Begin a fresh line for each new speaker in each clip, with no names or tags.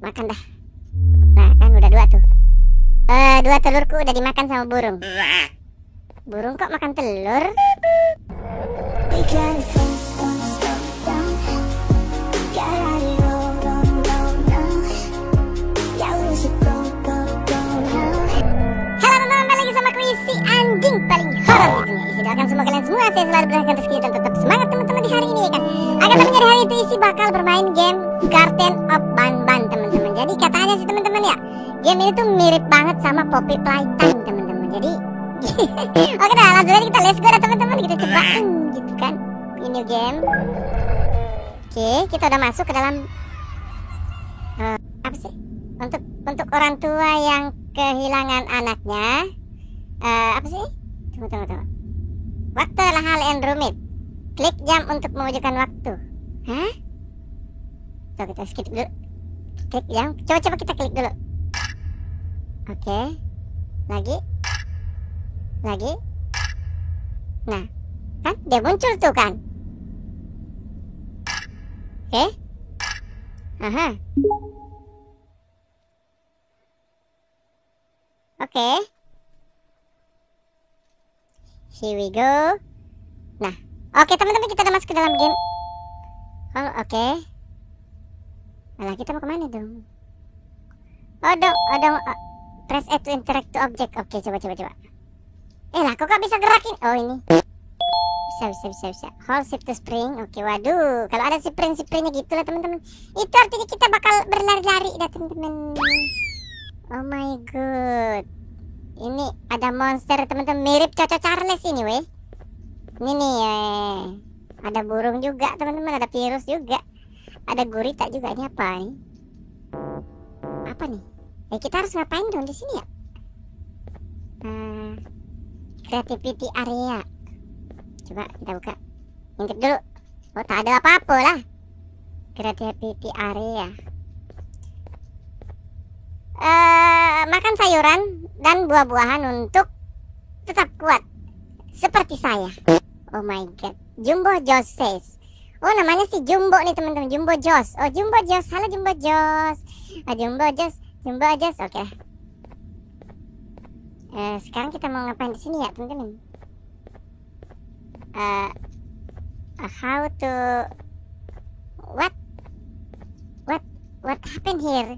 makan dah nah kan udah dua tuh uh, dua telurku udah dimakan sama burung burung kok makan telur anjing paling horor di dunia isi doakan semua kalian semua saya selalu berhasil rezeki dan tetap semangat teman-teman di hari ini
ya kan agar menjadi
hari itu isi bakal bermain game Garden of jadi katanya sih teman-teman ya, game ini tuh mirip banget sama Poppy Playtime teman-teman. Jadi oke dah langsung aja kita let's go teman-teman kita coba nah. gitu kan ini game. Oke kita udah masuk ke dalam uh, apa sih untuk untuk orang tua yang kehilangan anaknya uh, apa sih? Tunggu tunggu tunggu. Waktu adalah hal yang rumit. Klik jam untuk mewujudkan waktu. Hah? Tuh kita skip dulu klik yang coba coba kita klik dulu oke okay. lagi lagi nah kan dia muncul tuh kan oke okay. aha oke okay. here we go nah oke okay, teman-teman kita udah masuk ke dalam game oh oke okay. Alah kita mau kemana dong? Oh dong, oh dong. Oh, press A to interact to object. Oke, okay, coba coba coba. Eh lah, kok gak bisa gerakin? Oh ini. Bisa bisa bisa bisa. Hold shift to spring. Oke, okay, waduh. Kalau ada spring-springnya gitu lah teman-teman. Itu artinya kita bakal berlari-lari dah teman-teman. Oh my god. Ini ada monster teman-teman mirip Coco Charles ini weh. Ini nih. Eh. Ada burung juga teman-teman, ada virus juga ada gurita juga ini apa nih apa nih ya kita harus ngapain dong di sini ya hmm, creativity area coba kita buka intip dulu oh tak ada apa-apa lah creativity area Uh, makan sayuran dan buah-buahan untuk tetap kuat seperti saya. Oh my god. Jumbo Joe Oh namanya si Jumbo nih teman-teman Jumbo Jos Oh Jumbo Jos Halo Jumbo Jos oh, ah, Jumbo Jos Jumbo Jos Oke okay. uh, eh, Sekarang kita mau ngapain di sini ya teman-teman uh, How to What What What happen here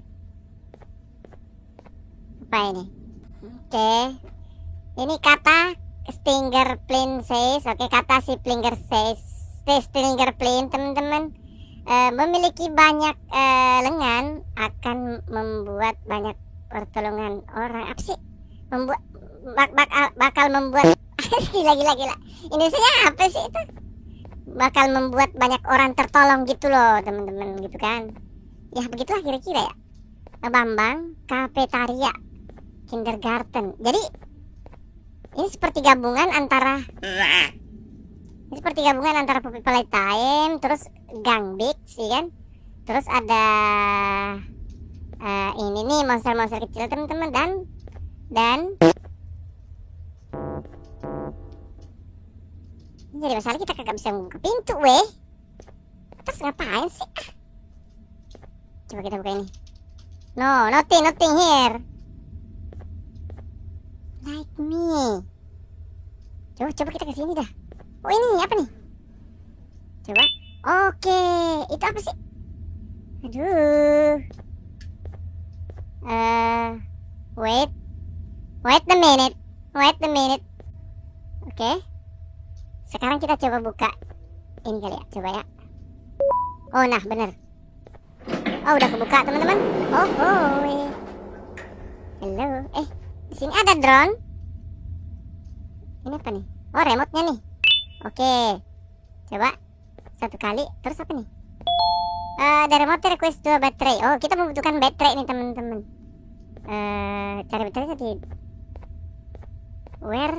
Apa ini Oke okay. Ini kata Stinger Plin says Oke okay, kata si Plinger says tes trigger plane teman-teman e, memiliki banyak e, lengan akan membuat banyak pertolongan orang apa sih membuat bak bakal bakal membuat gila gila gila Indonesia apa sih itu bakal membuat banyak orang tertolong gitu loh teman-teman gitu kan ya begitulah kira-kira ya Bambang Kafetaria Kindergarten jadi ini seperti gabungan antara ini seperti gabungan antara Poppy Playtime, terus Gang Big sih iya kan. Terus ada uh, ini nih monster-monster kecil teman-teman dan dan ini jadi masalah kita kagak bisa buka pintu weh. Terus ngapain sih? Ah. Coba kita buka ini. No, nothing, nothing here. Like me. Coba coba kita ke sini dah. Oh ini apa nih? Coba. Oke, itu apa sih? Aduh. Uh, wait. Wait a minute. Wait a minute. Oke. Okay. Sekarang kita coba buka ini kali ya, coba ya. Oh, nah bener Oh, udah kebuka, teman-teman. Oh, oh. Hello. Eh, di sini ada drone. Ini apa nih? Oh, remote-nya nih. Oke. Coba satu kali terus apa nih? Uh, dari motor request dua baterai. Oh, kita membutuhkan baterai nih, teman-teman. Uh, cari baterai tadi. Where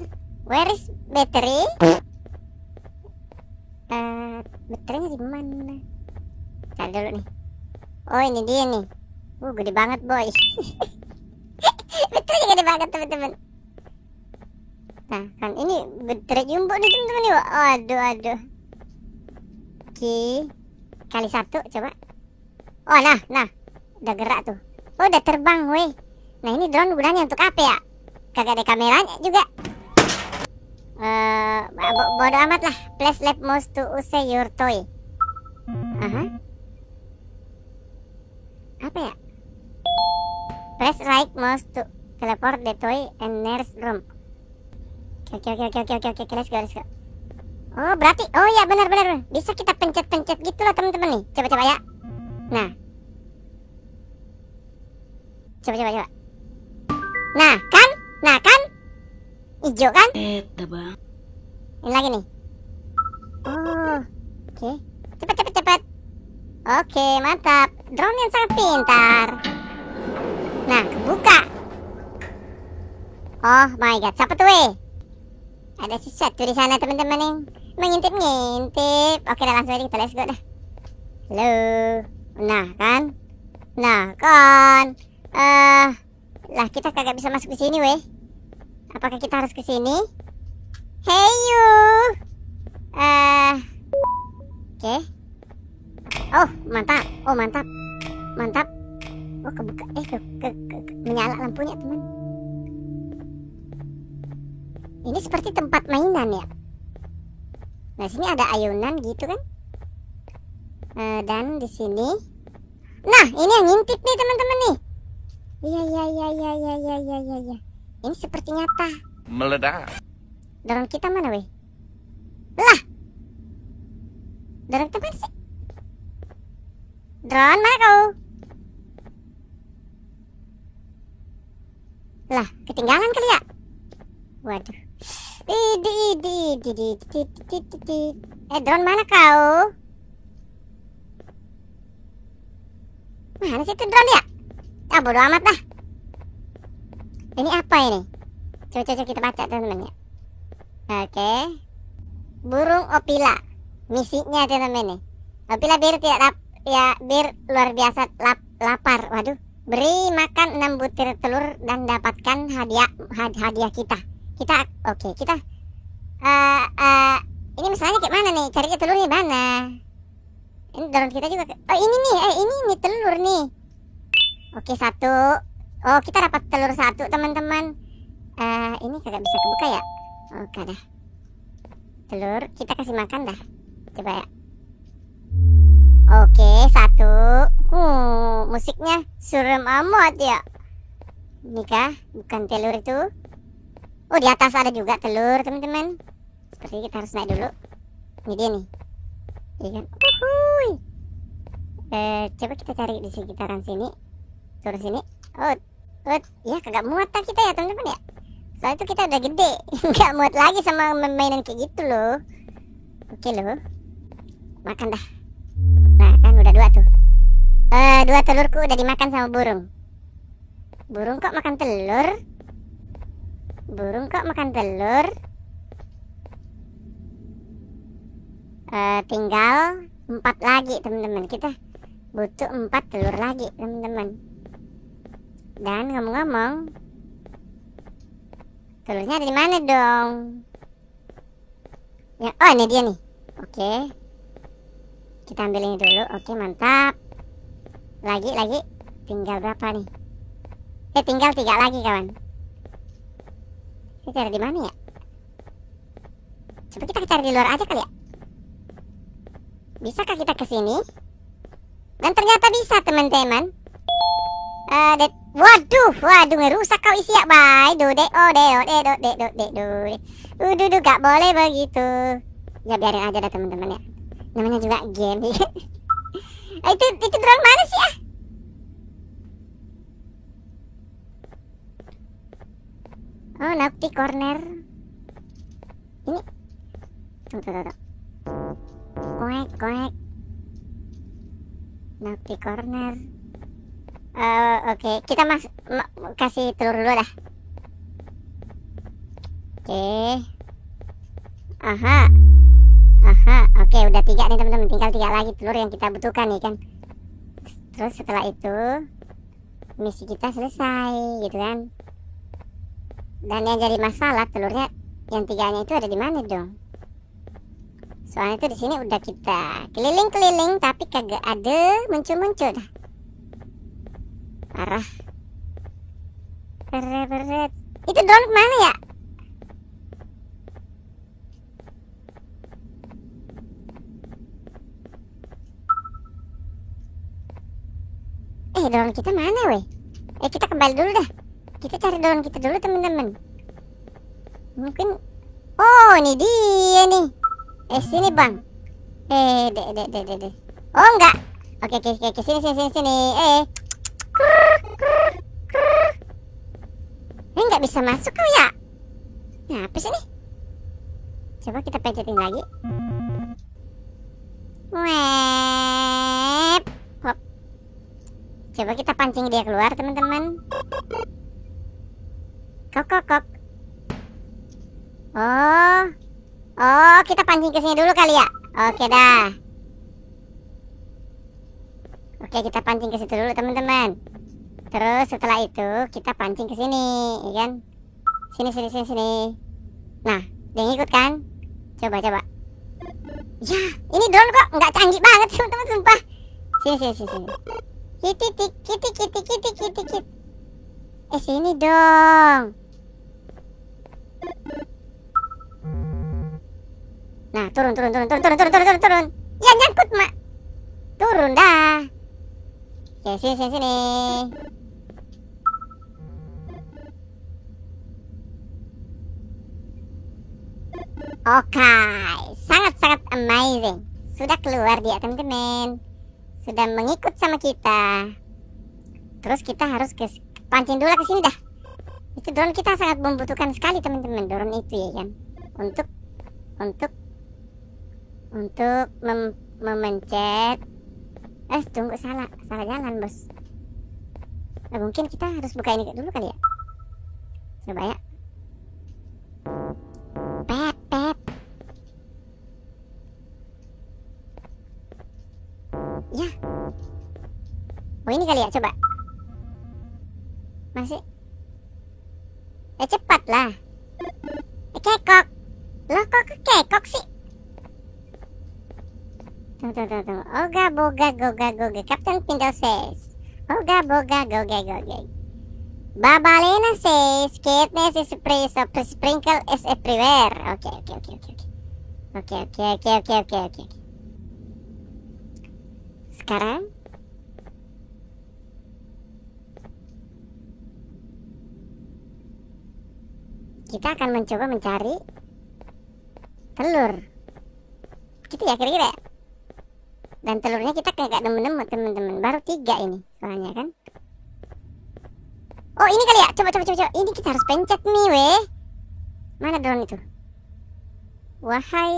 where is battery? Uh, baterainya di mana? Cari dulu nih. Oh, ini dia nih. Uh, gede banget, boy. baterainya gede banget, teman-teman. Nah kan ini betret jumbo nih teman-teman nih. Waduh aduh. Oke. Kali satu coba. Oh nah nah. Udah gerak tuh. Oh udah terbang weh. Nah ini drone gunanya untuk apa ya? Kagak ada kameranya juga. Uh, bo bodo amat lah. Please let most to use your toy.
Aha. Uh -huh.
Apa ya? Press right mouse to teleport the toy and nurse room. Oke oke oke oke oke oke let's go let's go. Oh berarti oh ya benar benar bisa kita pencet pencet gitu loh teman-teman nih. Coba coba ya. Nah. Coba coba coba. Nah kan nah kan hijau kan? Eh bang. Ini lagi nih. Oh oke okay. cepat cepat cepat. Oke okay, mantap drone yang sangat pintar. Nah kebuka. Oh my god siapa tuh eh? Ada sesuatu di sana teman-teman yang mengintip-ngintip. Oke, dah, langsung aja kita let's go dah. Halo. Nah, kan? Nah, kan. Eh, uh, lah kita kagak bisa masuk ke sini, weh. Apakah kita harus ke sini? Hey you. Eh. Uh, Oke. Okay. Oh, mantap. Oh, mantap. Mantap. Oh, kebuka. Eh, ke, ke, ke, menyala lampunya, teman. Ini seperti tempat mainan ya. Nah sini ada ayunan gitu kan. E, dan di sini, nah ini yang ngintip nih teman-teman nih. Iya iya iya iya iya iya iya iya. Ya. Ini seperti nyata. Meledak. Dorong kita mana weh? Lah. Dorong teman sih. Drone mana kau? Lah, ketinggalan kali ya? Waduh. Idi, idi, idi, idi, idi, idi. Eh, drone mana kau? Mana sih itu drone ya? Ah, bodo amat lah. Ini apa ini? Coba, coba, kita baca teman-teman ya. Oke. Okay. Burung opila. Misinya teman-teman nih. Opila bir tidak lap, ya bir luar biasa lap, lapar. Waduh. Beri makan 6 butir telur dan dapatkan hadiah had, hadiah kita kita oke okay, kita uh, uh, ini misalnya kayak mana nih cari telur telurnya mana ini download kita juga oh ini nih eh ini nih telur nih oke okay, satu oh kita dapat telur satu teman-teman uh, ini kagak bisa kebuka ya oh dah telur kita kasih makan dah coba ya oke okay, satu uh musiknya suram amat ya nikah bukan telur itu Oh di atas ada juga telur teman-teman. Seperti kita harus naik dulu. Ini dia nih. Iya kan? Eh, coba kita cari di sekitaran sini. Terus sini. Oh, oh, ya kagak muat tak kita ya teman-teman ya. Soalnya itu kita udah gede, nggak muat lagi sama mainan kayak gitu loh. Oke loh, makan dah. Nah kan udah dua tuh. Eh, dua telurku udah dimakan sama burung. Burung kok makan telur? burung kok makan telur uh, tinggal empat lagi teman-teman kita butuh empat telur lagi teman-teman dan ngomong-ngomong telurnya dari mana dong ya oh ini dia nih oke kita ambil ini dulu oke mantap lagi lagi tinggal berapa nih eh tinggal tiga lagi kawan kita cari di mana ya? Coba kita cari di luar aja kali ya. Bisakah kita ke sini? Dan ternyata bisa, teman-teman. Uh, waduh, waduh ngerusak kau isi ya, bye. Do de o oh, de o oh, de do de do de do. Udah, udah gak boleh begitu. Ya biarin aja dah teman-teman ya. Namanya juga game. Eh, itu itu drone mana sih ah? Oh, napi corner. Ini. Tuh, tuh, tuh. Koek, koek. corner. Uh, Oke, okay. kita mas ma kasih telur dulu dah. Oke. Okay. Aha. Aha. Oke, okay, udah tiga nih teman-teman. Tinggal tiga lagi telur yang kita butuhkan nih kan. Terus setelah itu misi kita selesai gitu kan dan yang jadi masalah telurnya yang tiganya itu ada di mana dong soalnya itu di sini udah kita keliling-keliling tapi kagak ada muncul-muncul dah parah Berat, berat. itu drone kemana ya eh drone kita mana weh eh kita kembali dulu dah kita cari daun kita dulu teman-teman mungkin oh ini dia nih eh sini bang eh deh deh deh deh de. oh enggak oke oke oke sini sini sini sini eh ini nggak bisa masuk kau ya nah apa sih nih coba kita pencetin lagi web coba kita pancing dia keluar teman-teman Kok kok kok. Oh. Oh, kita pancing kesini dulu kali ya. Oke dah. Oke, kita pancing ke situ dulu, teman-teman. Terus setelah itu kita pancing ke sini, ya kan? Sini sini sini sini. Nah, dia ngikut kan? Coba coba. Ya, ini drone kok nggak canggih banget, teman-teman, sumpah. Sini sini sini sini. Kitik kitik kitik kitik kitik kitik. Eh sini dong. Nah, turun turun turun turun turun turun turun turun. turun. Ya nyangkut, Mak. Turun dah. Ya sini sini sini. Oke, sangat-sangat amazing. Sudah keluar dia teman-teman. Sudah mengikut sama kita. Terus kita harus ke pancing dulu ke sini dah itu drone kita sangat membutuhkan sekali teman-teman drone itu ya kan untuk untuk untuk mem memencet eh tunggu salah salah jalan bos nah, mungkin kita harus buka ini dulu kali ya coba ya pet pet ya oh ini kali ya coba masih ya cepat lah eh, kekok loh kok ke kekok sih tuh tuh tuh tuh oga boga goga goga kapten pindol says oga boga goga goga babalena says Kitness is praise of sprinkle is everywhere oke okay, oke okay, oke okay, oke oke oke oke oke oke oke oke sekarang kita akan mencoba mencari telur gitu ya kira-kira ya? dan telurnya kita kayak gak nemu-nemu temen teman baru tiga ini soalnya kan oh ini kali ya coba coba coba, coba. ini kita harus pencet nih weh mana drone itu wahai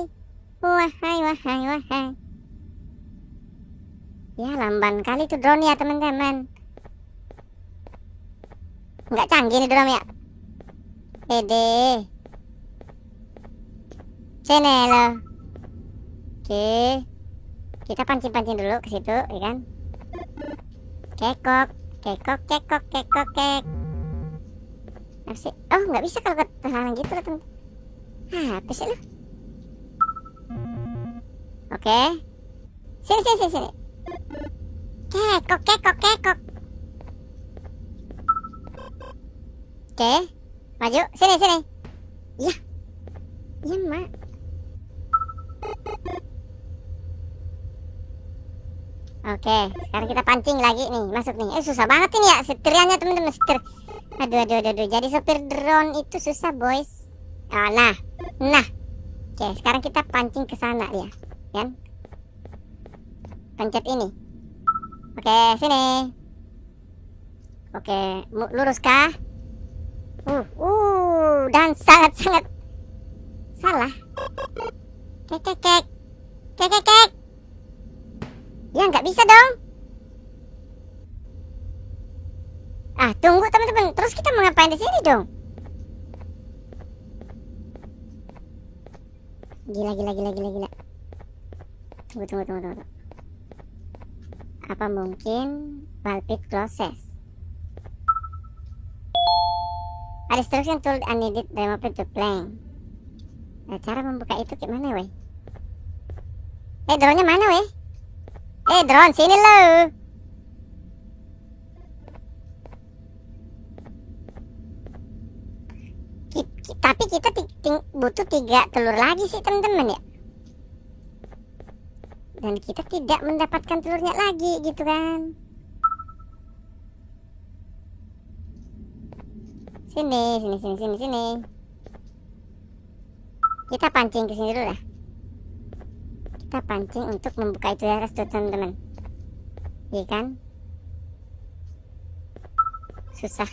wahai wahai wahai ya lamban kali tuh drone ya temen temen nggak canggih nih drone ya pede channel oke kita pancing-pancing dulu ke situ ya kan kekok kekok kekok kekok kek apa sih oh nggak bisa kalau terhalang gitu teman ah, apa sih lo oke sini sini sini sini kekok kekok kekok oke Maju, sini sini. Iya. Iya, Mak. Oke, sekarang kita pancing lagi nih, masuk nih. Eh susah banget ini ya setirnya teman-teman, setir. Aduh, aduh, aduh, aduh. Jadi sopir drone itu susah, boys. Oh, nah. Nah. Oke, sekarang kita pancing ke sana ya. Kan? Pencet ini. Oke, sini. Oke, lurus kah? Hmm. uh, dan sangat-sangat salah kek kek kek kek kek ya nggak bisa dong ah tunggu teman-teman terus kita mau ngapain di sini dong gila gila gila gila gila tunggu tunggu tunggu tunggu apa mungkin pulpit closes A destruction tool unneeded remove to plane. Nah, cara membuka itu gimana, weh? Eh, drone-nya mana, weh? Eh, drone, sini lo. Tapi kita butuh tiga telur lagi sih, teman-teman ya. Dan kita tidak mendapatkan telurnya lagi, gitu kan? Sini, sini, sini, sini, sini. Kita pancing ke sini dulu lah. Kita pancing untuk membuka itu ya, restu teman-teman. Iya kan? Susah.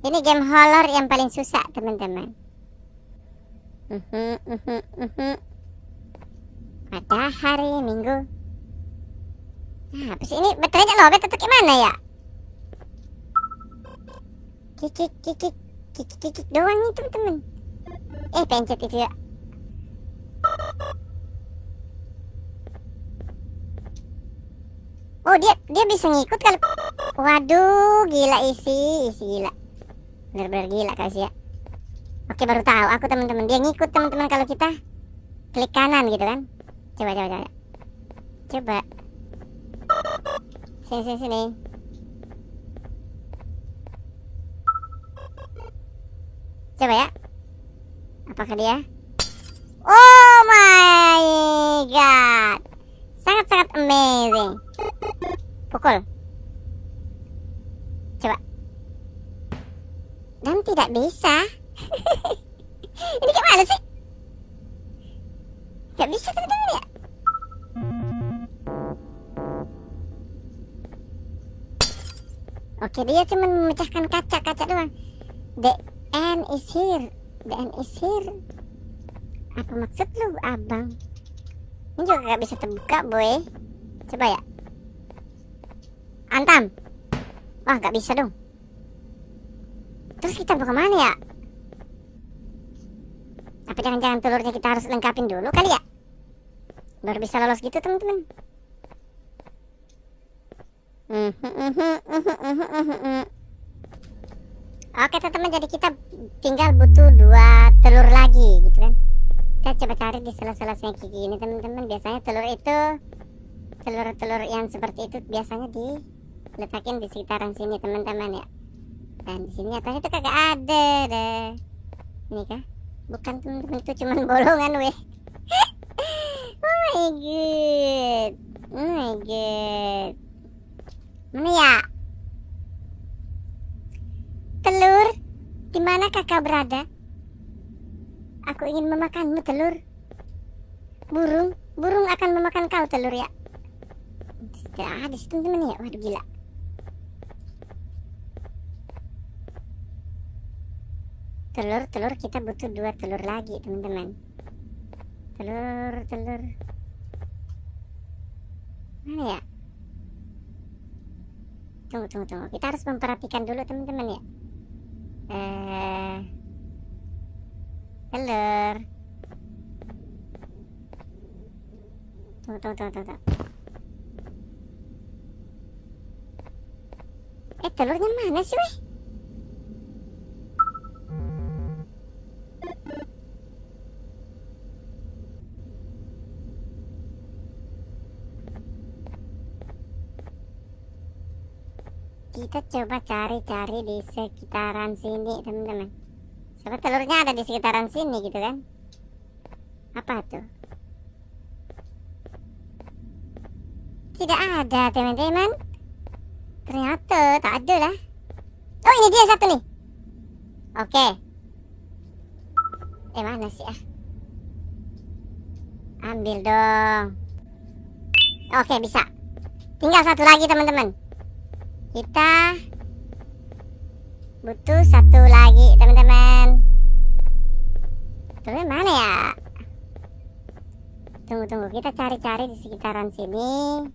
Ini game horror yang paling susah, teman-teman. Uhum, mhm, mhm. Pada hari Minggu. Nah, habis ini baterainya lobet atau gimana ya? kikik kikik kikik kikik doang nih temen-temen eh pencet itu ya oh dia dia bisa ngikut kali waduh gila isi isi gila bener-bener gila kasih ya oke baru tahu aku temen-temen dia ngikut temen-temen kalau kita klik kanan gitu kan coba coba coba coba sini sini sini Coba ya. Apakah dia? Oh my god. Sangat-sangat amazing. Pukul. Coba. Dan tidak bisa. Ini gimana sih? Gak bisa teman-teman ya? Oke, dia cuma memecahkan kaca-kaca doang. Dek, end is here the end is here apa maksud lu abang ini juga gak bisa terbuka boy coba ya antam wah gak bisa dong terus kita buka mana ya apa jangan-jangan telurnya kita harus lengkapin dulu kali ya baru bisa lolos gitu teman-teman mhm, mhm, mhm, Oke teman-teman jadi kita tinggal butuh dua telur lagi gitu kan Kita coba cari di sela-sela kiki ini teman-teman Biasanya telur itu Telur-telur yang seperti itu biasanya diletakin di sekitaran sini teman-teman ya Dan di sini atasnya itu kagak ada deh Ini kah? Bukan teman-teman itu cuman bolongan weh Oh my god Oh my god Mana ya? Telur, di mana kakak berada? Aku ingin memakanmu, telur. Burung, burung akan memakan kau, telur ya. Tidak ada teman-teman ya, waduh gila. Telur, telur kita butuh dua telur lagi, teman-teman. Telur, telur. Mana ya? Tunggu, tunggu, tunggu. Kita harus memperhatikan dulu, teman-teman ya. Eh. Telur. Tunggu, tunggu, tunggu, tunggu. Eh, telurnya mana sih, weh? kita coba cari-cari di sekitaran sini teman-teman Coba telurnya ada di sekitaran sini gitu kan Apa tuh? Tidak ada teman-teman Ternyata tak ada lah Oh ini dia satu nih Oke Eh mana sih ah Ambil dong Oke bisa Tinggal satu lagi teman-teman kita butuh satu lagi teman-teman satunya mana ya tunggu-tunggu kita cari-cari di sekitaran sini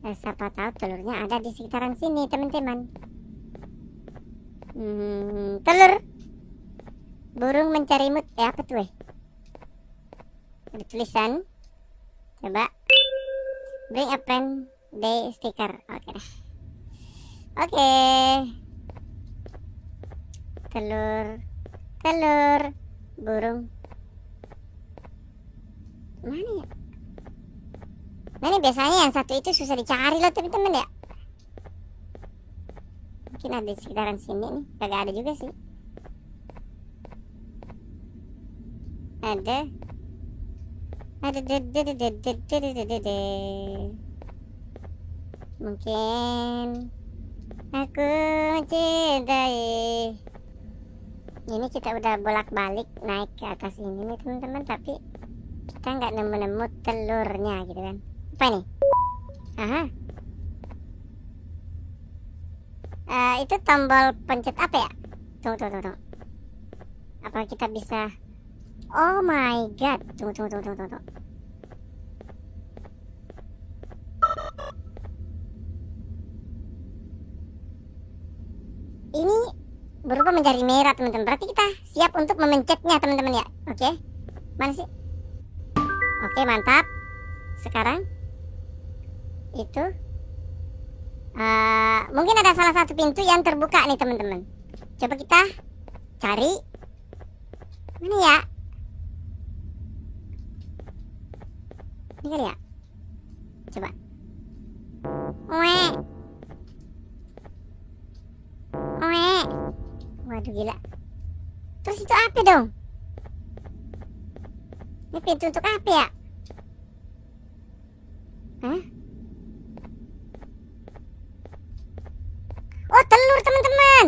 eh, siapa tahu telurnya ada di sekitaran sini teman-teman hmm, telur burung mencari mut ya apa tuh eh? ada tulisan coba bring a friend day sticker oke okay, Oke. Telur. Telur burung. Mana ya? Mana biasanya yang satu itu susah dicari loh teman-teman ya.
Mungkin ada di sekitaran sini nih.
Kagak ada juga sih. Ada. Ada Mungkin aku cintai ini kita udah bolak-balik naik ke atas ini nih teman-teman tapi kita nggak nemu-nemu telurnya gitu kan apa ini aha uh, itu tombol pencet apa ya tunggu tunggu tunggu, apa kita bisa oh my god tunggu tunggu tunggu tunggu, tunggu. berubah menjadi merah teman-teman berarti kita siap untuk memencetnya teman-teman ya oke mana sih oke mantap sekarang itu uh, mungkin ada salah satu pintu yang terbuka nih teman-teman coba kita cari mana ya ini kali ya coba Wah. waduh gila terus itu apa dong ini pintu untuk apa ya Hah? oh telur teman-teman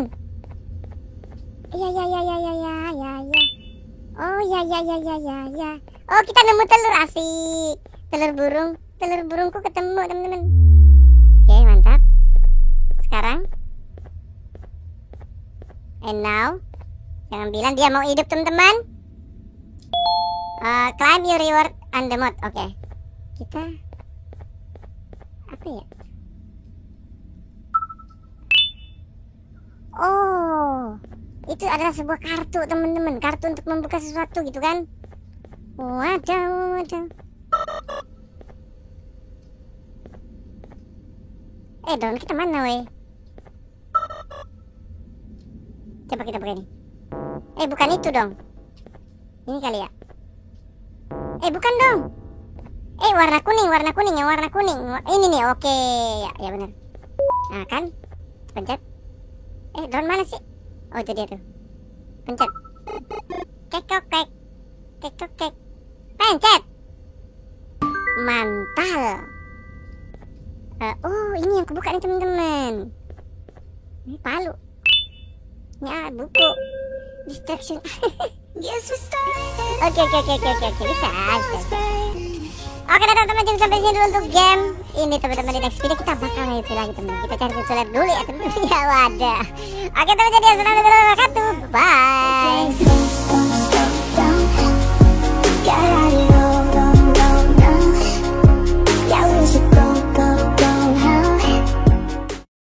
iya iya iya iya iya iya iya oh iya iya iya iya iya ya. oh kita nemu telur asik telur burung telur burungku ketemu teman-teman oke mantap sekarang And now, jangan bilang dia mau hidup teman-teman. Uh, climb your reward on the mod. Oke, okay. kita apa ya? Oh, itu adalah sebuah kartu teman-teman, kartu untuk membuka sesuatu gitu kan? Waduh, waduh. Eh, daun kita mana, weh? Coba kita pakai ini. Eh, bukan itu dong. Ini kali ya. Eh, bukan dong. Eh, warna kuning, warna kuning, yang warna kuning. Ini nih, oke. Ya, ya benar. Nah, kan? Pencet. Eh, drone mana sih? Oh, itu dia tuh. Pencet. Kekok kek. Kekok kek. Pencet. Mantal. Uh, eh, oh, ini yang kebuka nih, teman-teman. Ini palu. Ya, buku. Destruction.
Oke,
oke, oke, oke, oke, bisa, bisa. Oke teman-teman jangan sampai sini dulu untuk game ini teman-teman di next video kita bakal ngayuti lagi teman teman kita cari controller dulu ya teman-teman ya wadah oke teman-teman jadi assalamualaikum
terima kasih bye